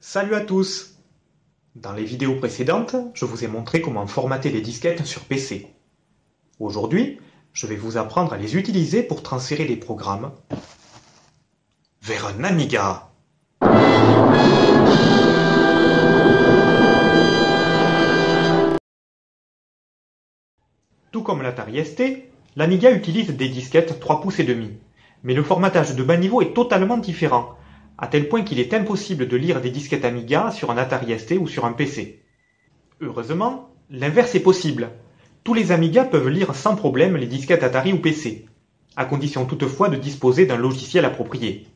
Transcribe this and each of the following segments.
Salut à tous Dans les vidéos précédentes, je vous ai montré comment formater des disquettes sur PC. Aujourd'hui, je vais vous apprendre à les utiliser pour transférer des programmes vers un Amiga. Tout comme l'Atari ST, l'Amiga utilise des disquettes 3 pouces et demi. Mais le formatage de bas niveau est totalement différent à tel point qu'il est impossible de lire des disquettes Amiga sur un Atari ST ou sur un PC. Heureusement, l'inverse est possible. Tous les Amiga peuvent lire sans problème les disquettes Atari ou PC, à condition toutefois de disposer d'un logiciel approprié.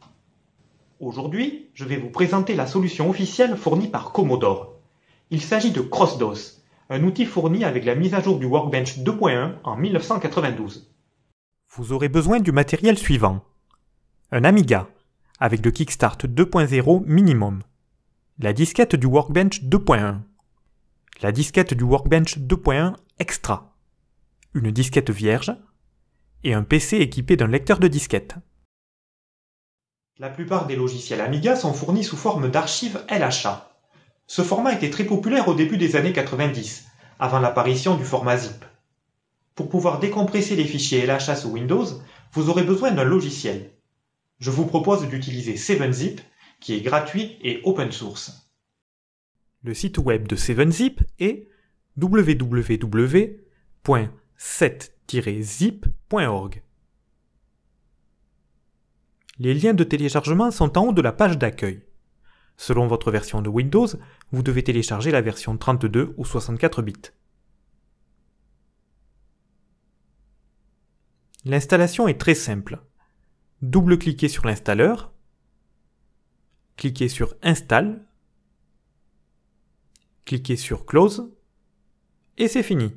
Aujourd'hui, je vais vous présenter la solution officielle fournie par Commodore. Il s'agit de CrossDOS, un outil fourni avec la mise à jour du Workbench 2.1 en 1992. Vous aurez besoin du matériel suivant. Un Amiga, avec le Kickstart 2.0 minimum. La disquette du Workbench 2.1. La disquette du Workbench 2.1 Extra. Une disquette vierge. Et un PC équipé d'un lecteur de disquette. La plupart des logiciels Amiga sont fournis sous forme d'archives LHA. Ce format était très populaire au début des années 90, avant l'apparition du format ZIP. Pour pouvoir décompresser les fichiers LHA sous Windows, vous aurez besoin d'un logiciel je vous propose d'utiliser 7zip qui est gratuit et open source. Le site web de 7zip est www.7-zip.org. Les liens de téléchargement sont en haut de la page d'accueil. Selon votre version de Windows, vous devez télécharger la version 32 ou 64 bits. L'installation est très simple double-cliquez sur l'installeur, cliquez sur Install, cliquez sur Close, et c'est fini.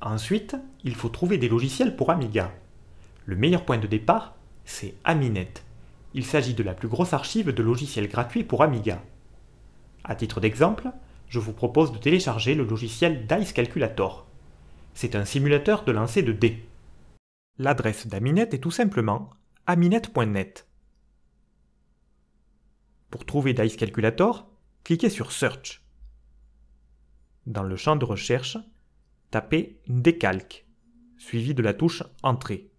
Ensuite, il faut trouver des logiciels pour Amiga. Le meilleur point de départ, c'est Aminet. Il s'agit de la plus grosse archive de logiciels gratuits pour Amiga. À titre d'exemple, je vous propose de télécharger le logiciel Dice Calculator. C'est un simulateur de lancer de dés. L'adresse d'Aminet est tout simplement aminet.net. Pour trouver Dice Calculator, cliquez sur Search. Dans le champ de recherche, tapez Décalque, suivi de la touche Entrée.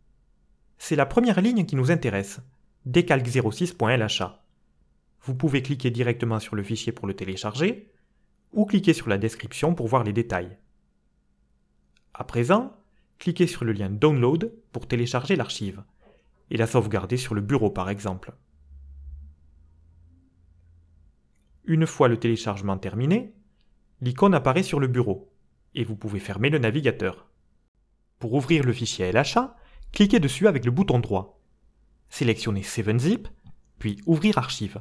C'est la première ligne qui nous intéresse, décalque06.lha. Vous pouvez cliquer directement sur le fichier pour le télécharger ou cliquer sur la description pour voir les détails. À présent, cliquez sur le lien Download pour télécharger l'archive et la sauvegarder sur le bureau par exemple. Une fois le téléchargement terminé, l'icône apparaît sur le bureau et vous pouvez fermer le navigateur. Pour ouvrir le fichier LHA, cliquez dessus avec le bouton droit. Sélectionnez 7-Zip, puis Ouvrir archive.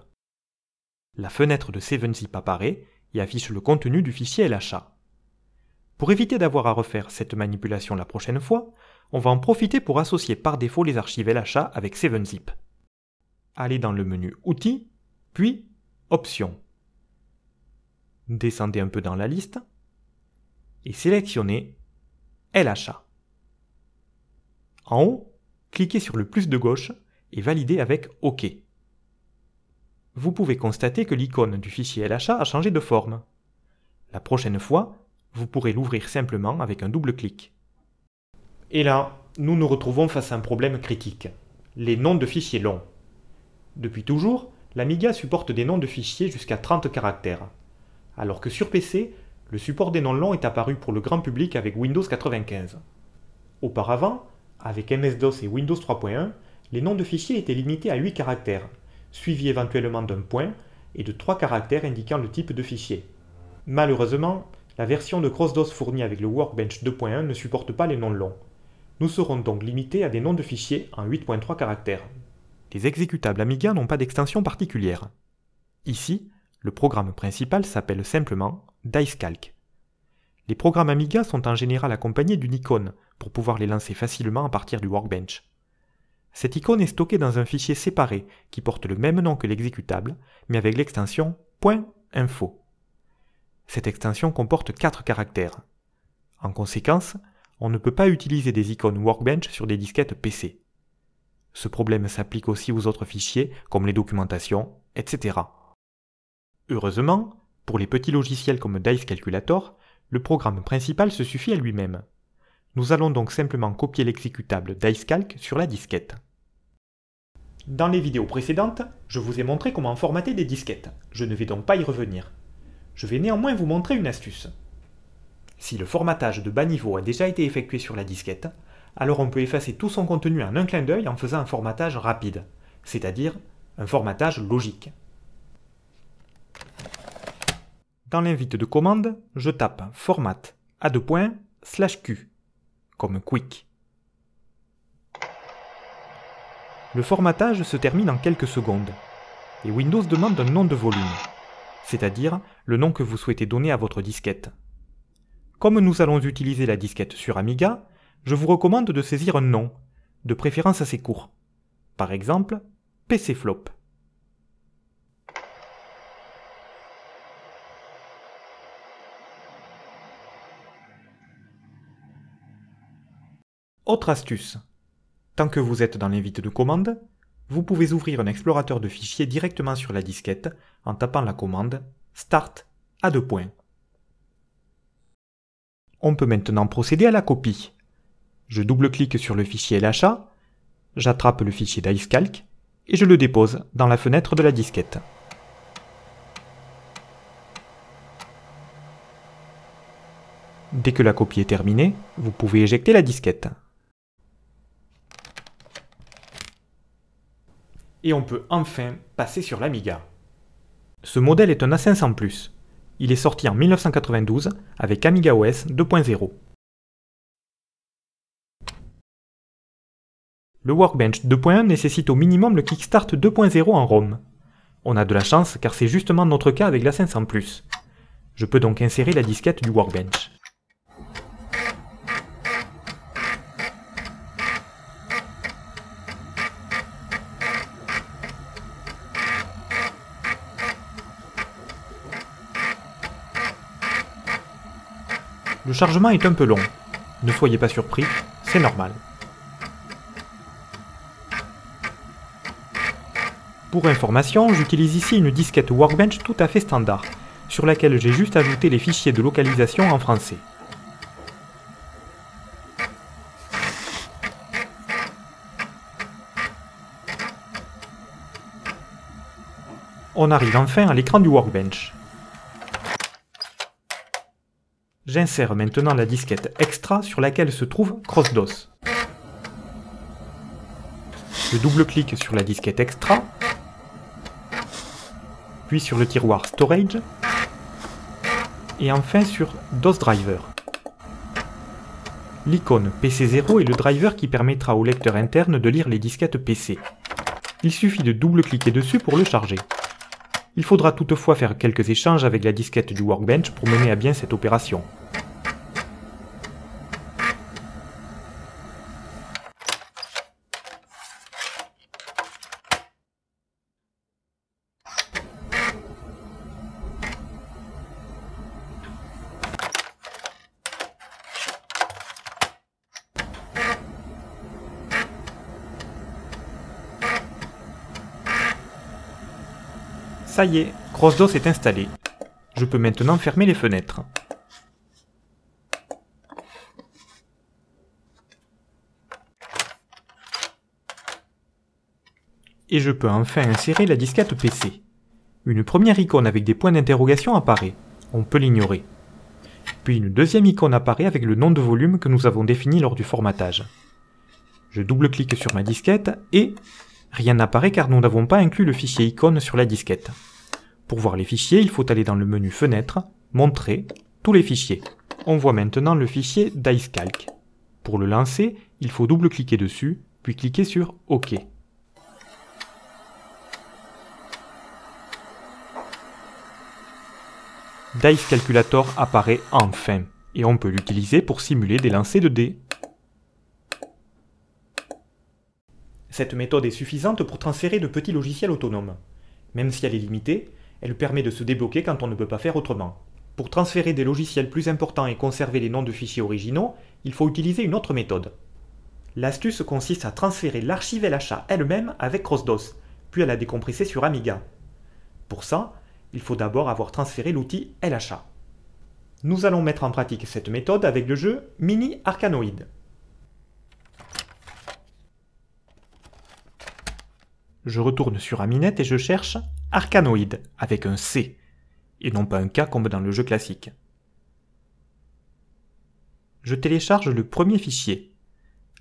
La fenêtre de 7-Zip apparaît et affiche le contenu du fichier LHA. Pour éviter d'avoir à refaire cette manipulation la prochaine fois, on va en profiter pour associer par défaut les archives LHA avec 7-Zip. Allez dans le menu Outils, puis Options. Descendez un peu dans la liste et sélectionnez LHA. En haut, cliquez sur le plus de gauche et validez avec OK. Vous pouvez constater que l'icône du fichier LHA a changé de forme. La prochaine fois, vous pourrez l'ouvrir simplement avec un double clic. Et là, nous nous retrouvons face à un problème critique, les noms de fichiers longs. Depuis toujours, l'Amiga supporte des noms de fichiers jusqu'à 30 caractères, alors que sur PC, le support des noms longs est apparu pour le grand public avec Windows 95. Auparavant, avec MS-DOS et Windows 3.1, les noms de fichiers étaient limités à 8 caractères, suivis éventuellement d'un point et de 3 caractères indiquant le type de fichier. Malheureusement, la version de CrossDOS fournie avec le Workbench 2.1 ne supporte pas les noms longs. Nous serons donc limités à des noms de fichiers en 8.3 caractères. Les exécutables Amiga n'ont pas d'extension particulière. Ici, le programme principal s'appelle simplement DiceCalc. Les programmes Amiga sont en général accompagnés d'une icône pour pouvoir les lancer facilement à partir du workbench. Cette icône est stockée dans un fichier séparé qui porte le même nom que l'exécutable, mais avec l'extension .info. Cette extension comporte 4 caractères. En conséquence, on ne peut pas utiliser des icônes Workbench sur des disquettes PC. Ce problème s'applique aussi aux autres fichiers, comme les documentations, etc. Heureusement, pour les petits logiciels comme Dice Calculator, le programme principal se suffit à lui-même. Nous allons donc simplement copier l'exécutable DiceCalc sur la disquette. Dans les vidéos précédentes, je vous ai montré comment formater des disquettes. Je ne vais donc pas y revenir. Je vais néanmoins vous montrer une astuce. Si le formatage de bas niveau a déjà été effectué sur la disquette, alors on peut effacer tout son contenu en un clin d'œil en faisant un formatage rapide, c'est-à-dire un formatage logique. Dans l'invite de commande, je tape format à deux points slash q comme quick. Le formatage se termine en quelques secondes et Windows demande un nom de volume, c'est-à-dire le nom que vous souhaitez donner à votre disquette. Comme nous allons utiliser la disquette sur Amiga, je vous recommande de saisir un nom, de préférence assez court. Par exemple, PC Flop. Autre astuce. Tant que vous êtes dans l'invite de commande, vous pouvez ouvrir un explorateur de fichiers directement sur la disquette en tapant la commande Start à deux points. On peut maintenant procéder à la copie. Je double-clique sur le fichier L'achat, j'attrape le fichier d'IceCalc et je le dépose dans la fenêtre de la disquette. Dès que la copie est terminée, vous pouvez éjecter la disquette. Et on peut enfin passer sur l'Amiga. Ce modèle est un A500+. Il est sorti en 1992 avec AmigaOS 2.0. Le Workbench 2.1 nécessite au minimum le Kickstart 2.0 en ROM. On a de la chance car c'est justement notre cas avec la 500+. Je peux donc insérer la disquette du Workbench. Le chargement est un peu long. Ne soyez pas surpris, c'est normal. Pour information, j'utilise ici une disquette Workbench tout à fait standard, sur laquelle j'ai juste ajouté les fichiers de localisation en français. On arrive enfin à l'écran du Workbench. J'insère maintenant la disquette extra sur laquelle se trouve CrossDOS. Je double-clique sur la disquette extra, puis sur le tiroir Storage, et enfin sur DOS Driver. L'icône PC0 est le driver qui permettra au lecteur interne de lire les disquettes PC. Il suffit de double-cliquer dessus pour le charger. Il faudra toutefois faire quelques échanges avec la disquette du Workbench pour mener à bien cette opération. Ça y est, CrossDos est Je peux maintenant fermer les fenêtres. Et je peux enfin insérer la disquette PC. Une première icône avec des points d'interrogation apparaît. On peut l'ignorer. Puis une deuxième icône apparaît avec le nom de volume que nous avons défini lors du formatage. Je double-clique sur ma disquette et rien n'apparaît car nous n'avons pas inclus le fichier icône sur la disquette. Pour voir les fichiers, il faut aller dans le menu Fenêtre, Montrer, tous les fichiers. On voit maintenant le fichier DiceCalc. Pour le lancer, il faut double-cliquer dessus, puis cliquer sur OK. Dice Calculator apparaît enfin, et on peut l'utiliser pour simuler des lancers de dés. Cette méthode est suffisante pour transférer de petits logiciels autonomes. Même si elle est limitée, elle permet de se débloquer quand on ne peut pas faire autrement. Pour transférer des logiciels plus importants et conserver les noms de fichiers originaux, il faut utiliser une autre méthode. L'astuce consiste à transférer l'archive LHA elle-même avec CrossDOS, puis à la décompresser sur Amiga. Pour ça, il faut d'abord avoir transféré l'outil LHA. Nous allons mettre en pratique cette méthode avec le jeu Mini Arcanoid. je retourne sur Aminet et je cherche arcanoid » avec un C, et non pas un K comme dans le jeu classique. Je télécharge le premier fichier,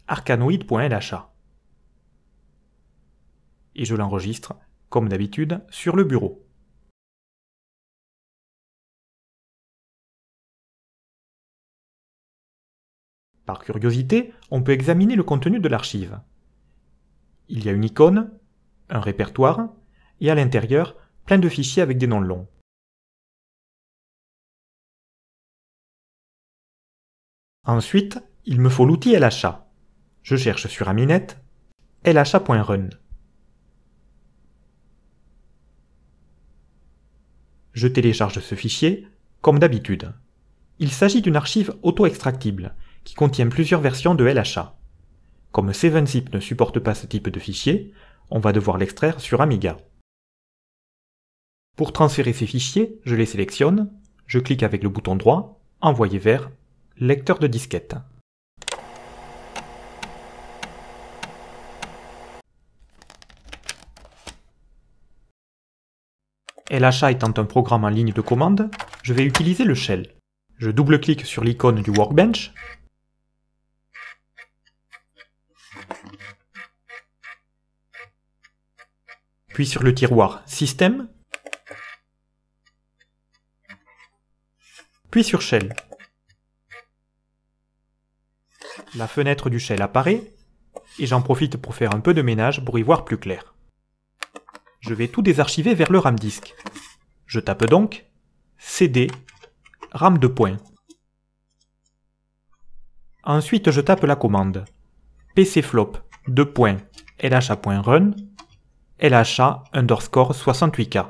arcanoïde.lha, et je l'enregistre, comme d'habitude, sur le bureau. Par curiosité, on peut examiner le contenu de l'archive. Il y a une icône un répertoire, et à l'intérieur, plein de fichiers avec des noms longs. Ensuite, il me faut l'outil LHA. Je cherche sur Aminet lha.run. Je télécharge ce fichier, comme d'habitude. Il s'agit d'une archive auto-extractible, qui contient plusieurs versions de LHA. Comme 7zip ne supporte pas ce type de fichier, on va devoir l'extraire sur Amiga. Pour transférer ces fichiers, je les sélectionne, je clique avec le bouton droit, envoyer vers lecteur de disquette. LHA étant un programme en ligne de commande, je vais utiliser le shell. Je double-clique sur l'icône du workbench puis sur le tiroir Système, puis sur Shell. La fenêtre du Shell apparaît, et j'en profite pour faire un peu de ménage pour y voir plus clair. Je vais tout désarchiver vers le RAM disque. Je tape donc CD RAM de points. Ensuite, je tape la commande pcflop RUN LHA underscore 68K.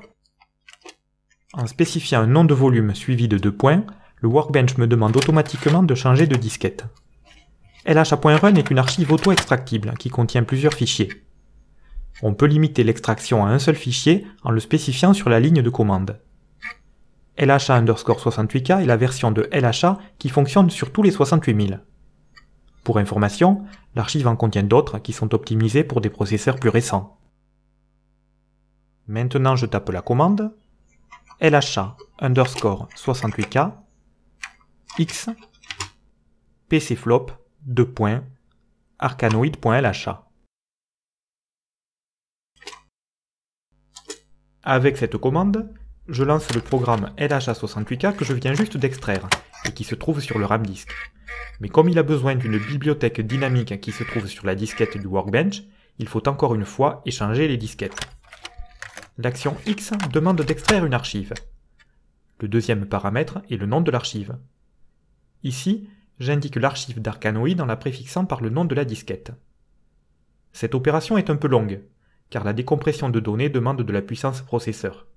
En spécifiant un nom de volume suivi de deux points, le workbench me demande automatiquement de changer de disquette. LHA.run est une archive auto-extractible qui contient plusieurs fichiers. On peut limiter l'extraction à un seul fichier en le spécifiant sur la ligne de commande. LHA underscore 68K est la version de LHA qui fonctionne sur tous les 68 000. Pour information, l'archive en contient d'autres qui sont optimisées pour des processeurs plus récents. Maintenant, je tape la commande lha underscore 68k x pcflop 2.arcanoid.lha Avec cette commande, je lance le programme LHA68K que je viens juste d'extraire et qui se trouve sur le RAM disque. Mais comme il a besoin d'une bibliothèque dynamique qui se trouve sur la disquette du Workbench, il faut encore une fois échanger les disquettes l'action X demande d'extraire une archive. Le deuxième paramètre est le nom de l'archive. Ici, j'indique l'archive d'Arcanoid en la préfixant par le nom de la disquette. Cette opération est un peu longue, car la décompression de données demande de la puissance processeur.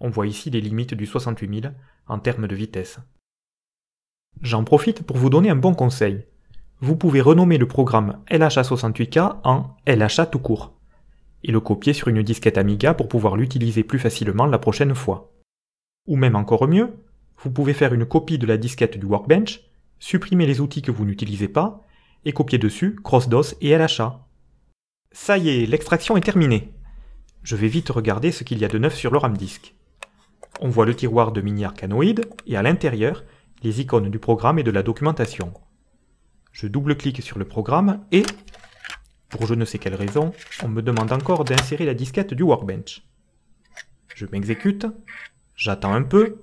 On voit ici les limites du 68000 en termes de vitesse. J'en profite pour vous donner un bon conseil. Vous pouvez renommer le programme LHA68K en LHA tout court et le copier sur une disquette Amiga pour pouvoir l'utiliser plus facilement la prochaine fois. Ou même encore mieux, vous pouvez faire une copie de la disquette du Workbench, supprimer les outils que vous n'utilisez pas, et copier dessus CrossDOS et LHA. Ça y est, l'extraction est terminée. Je vais vite regarder ce qu'il y a de neuf sur le RAM disque. On voit le tiroir de mini arcanoïde et à l'intérieur, les icônes du programme et de la documentation. Je double-clique sur le programme et pour je ne sais quelle raison, on me demande encore d'insérer la disquette du workbench. Je m'exécute, j'attends un peu.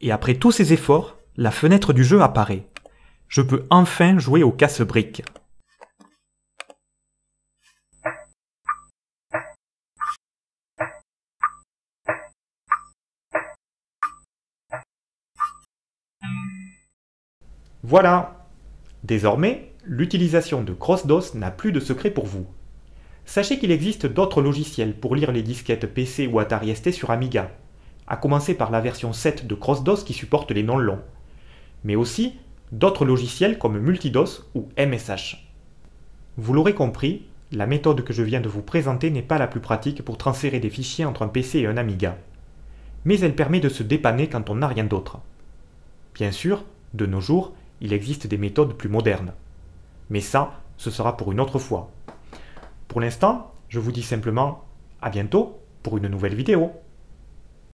Et après tous ces efforts, la fenêtre du jeu apparaît. Je peux enfin jouer au casse-briques. Voilà Désormais, l'utilisation de CrossDOS n'a plus de secret pour vous. Sachez qu'il existe d'autres logiciels pour lire les disquettes PC ou Atari ST sur Amiga, à commencer par la version 7 de CrossDOS qui supporte les noms longs, mais aussi d'autres logiciels comme Multidos ou MSH. Vous l'aurez compris, la méthode que je viens de vous présenter n'est pas la plus pratique pour transférer des fichiers entre un PC et un Amiga, mais elle permet de se dépanner quand on n'a rien d'autre. Bien sûr, de nos jours, il existe des méthodes plus modernes. Mais ça, ce sera pour une autre fois. Pour l'instant, je vous dis simplement à bientôt pour une nouvelle vidéo.